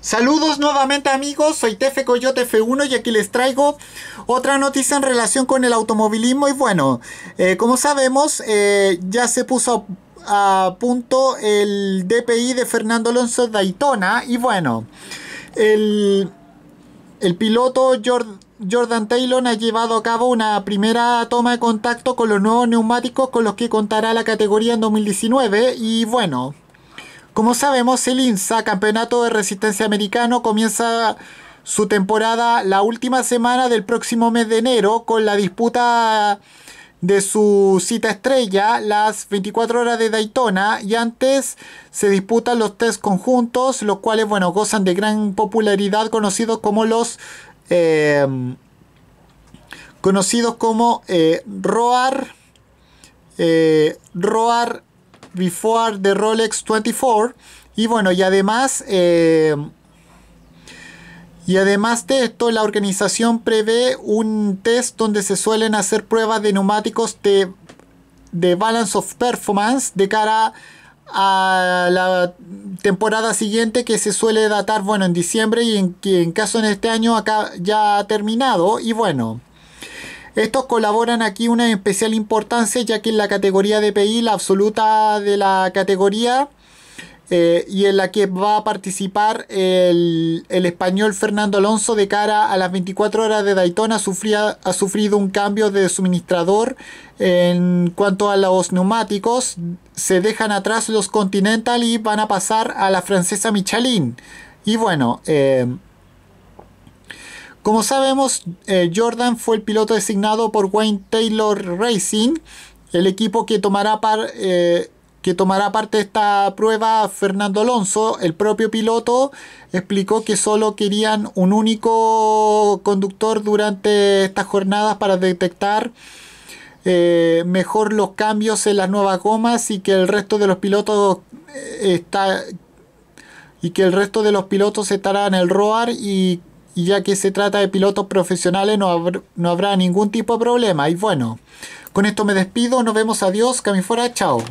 Saludos nuevamente amigos, soy Tefe Coyote F1 y aquí les traigo otra noticia en relación con el automovilismo y bueno, eh, como sabemos eh, ya se puso a punto el DPI de Fernando Alonso Daytona y bueno, el, el piloto Jordan Taylor ha llevado a cabo una primera toma de contacto con los nuevos neumáticos con los que contará la categoría en 2019 y bueno, como sabemos, el INSA, Campeonato de Resistencia Americano, comienza su temporada la última semana del próximo mes de enero con la disputa de su cita estrella, las 24 horas de Daytona, y antes se disputan los tres conjuntos, los cuales, bueno, gozan de gran popularidad, conocidos como los... Em, conocidos como eh, ROAR, eh, ROAR Before the Rolex 24. Y bueno, y además... Eh, y además de esto, la organización prevé un test donde se suelen hacer pruebas de neumáticos de, balance of performance de cara a la temporada siguiente que se suele datar, bueno, en diciembre y en, en caso en este año acá ya ha terminado. Y bueno, estos colaboran aquí una especial importancia ya que en la categoría de la absoluta de la categoría, eh, y en la que va a participar el, español Fernando Alonso de cara a las 24 horas de Daytona. ha sufrido un cambio de suministrador en cuanto a los neumáticos. Se dejan atrás los Continental y van a pasar a la francesa Michelin. Y bueno, eh, como sabemos, eh, Jordan fue el piloto designado por Wayne Taylor Racing, el equipo que tomará, eh, que tomará parte de esta prueba Fernando Alonso. El propio piloto explicó que solo querían un único conductor durante estas jornadas para detectar eh, mejor los cambios en las nuevas gomas y que el resto de los pilotos está y que el resto de los pilotos estarán en el ROAR y y ya que se trata de pilotos profesionales no, habrá ningún tipo de problema. Y bueno, con esto me despido, nos vemos, adiós, que fuera, chao.